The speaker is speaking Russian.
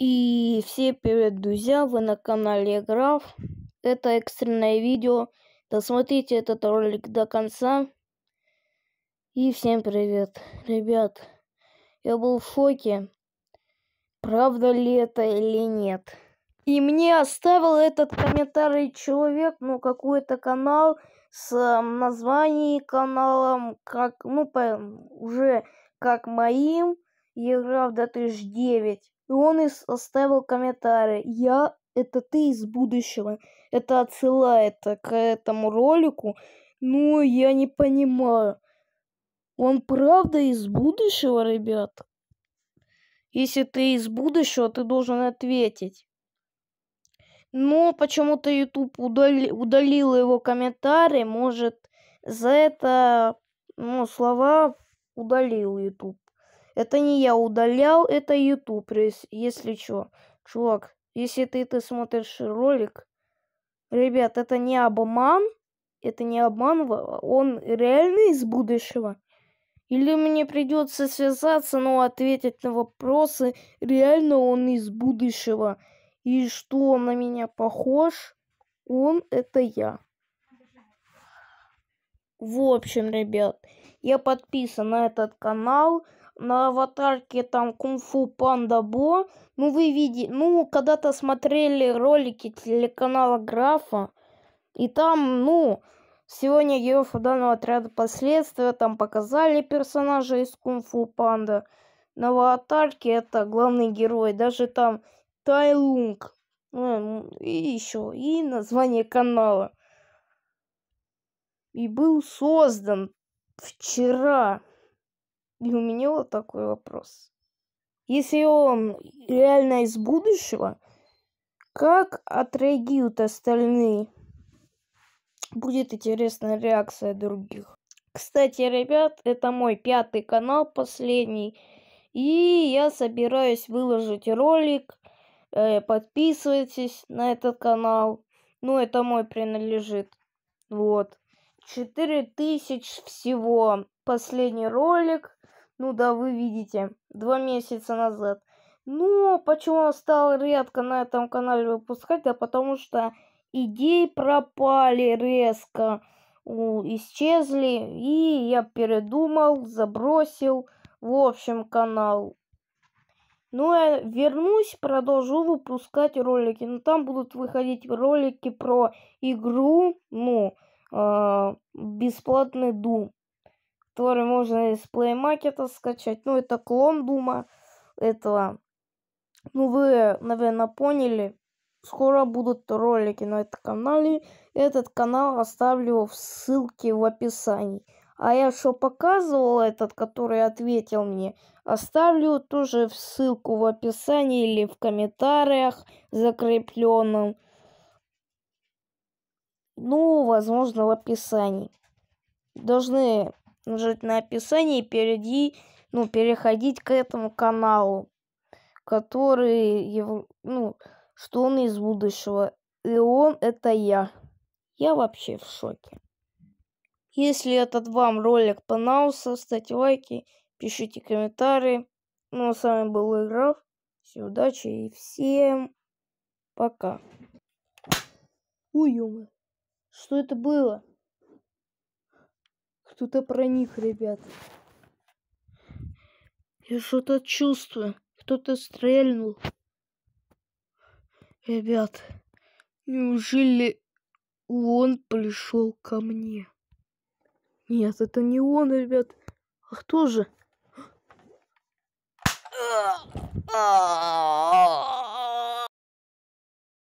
И все привет, друзья, вы на канале Граф. Это экстренное видео. Досмотрите этот ролик до конца. И всем привет, ребят. Я был в шоке, правда ли это или нет. И мне оставил этот комментарий человек, ну какой-то канал с названием каналом, как, ну по, уже как моим, игра в 2009. И он оставил комментарий. Я это ты из будущего. Это отсылает к этому ролику. Ну, я не понимаю. Он правда из будущего, ребят? Если ты из будущего, ты должен ответить. Но почему-то YouTube удали, удалил его комментарий. Может, за это ну, слова удалил YouTube. Это не я удалял, это YouTube, если чё, Чувак, если ты, ты смотришь ролик, ребят, это не обман, это не обман, он реально из будущего. Или мне придется связаться, но ответить на вопросы, реально он из будущего. И что он на меня похож? Он это я. В общем, ребят, я подписан на этот канал на аватарке там кунг-фу панда Бо. Ну, вы видите, ну, когда-то смотрели ролики телеканала Графа, и там, ну, сегодня героев данного отряда последствия, там показали персонажа из кунг-фу панда. На аватарке это главный герой, даже там Тайлунг, ну, э, и еще, и название канала. И был создан вчера. И у меня вот такой вопрос. Если он реально из будущего, как отреагируют остальные? Будет интересная реакция других. Кстати, ребят, это мой пятый канал, последний. И я собираюсь выложить ролик. Э, подписывайтесь на этот канал. Ну, это мой принадлежит. Вот. 4000 всего. Последний ролик. Ну да, вы видите, два месяца назад. Но почему он стал редко на этом канале выпускать? Да потому что идеи пропали резко, исчезли, и я передумал, забросил, в общем, канал. Ну, я а вернусь, продолжу выпускать ролики. Но там будут выходить ролики про игру, ну, э, бесплатный Doom который можно из Play Market скачать. Ну, это клон Дума этого. Ну, вы, наверное, поняли. Скоро будут ролики на этом канале. Этот канал оставлю в ссылке в описании. А я что показывал этот, который ответил мне, оставлю тоже в ссылку в описании или в комментариях закрепленном. Ну, возможно, в описании. Должны нажать на описание и перейди, ну, переходить к этому каналу, который, его, ну, что он из будущего. И он это я. Я вообще в шоке. Если этот вам ролик понравился, ставьте лайки, пишите комментарии. Ну, а с вами был Играв. Всем удачи и всем пока. Ой, ё что это было? Кто-то проник, ребят. Я что-то чувствую. Кто-то стрельнул. Ребят, неужели он пришел ко мне? Нет, это не он, ребят. А кто же? А, а, а,